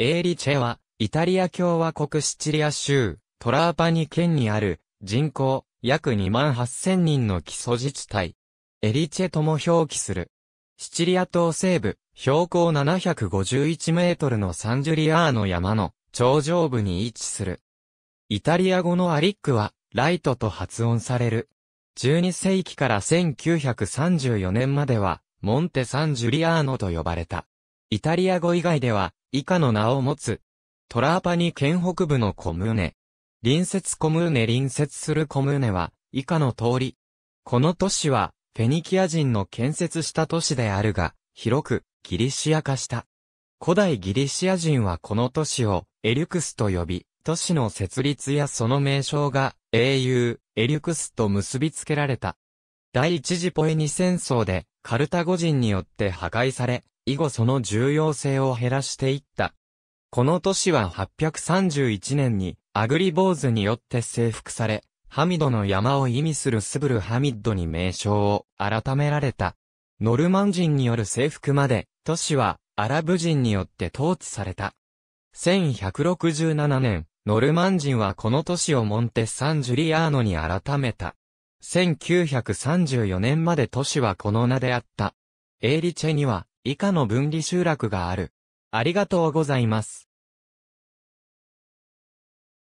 エーリチェは、イタリア共和国シチリア州、トラーパニ県にある、人口、約2万8000人の基礎自治体。エリチェとも表記する。シチリア島西部、標高751メートルのサンジュリアーノ山の頂上部に位置する。イタリア語のアリックは、ライトと発音される。12世紀から1934年までは、モンテ・サンジュリアーノと呼ばれた。イタリア語以外では、以下の名を持つ。トラーパニ県北部のコムーネ。隣接コムーネ隣接するコムーネは、以下の通り。この都市は、フェニキア人の建設した都市であるが、広く、ギリシア化した。古代ギリシア人はこの都市を、エリュクスと呼び、都市の設立やその名称が、英雄、エリュクスと結びつけられた。第一次ポエニ戦争で、カルタゴ人によって破壊され、以後その重要性を減らしていった。この都市は831年にアグリボーズによって征服され、ハミドの山を意味するスブルハミッドに名称を改められた。ノルマン人による征服まで、都市はアラブ人によって統治された。1167年、ノルマン人はこの都市をモンテ・サンジュリアーノに改めた。1934年まで都市はこの名であった。エーリチェには以下の分離集落がある。ありがとうございます。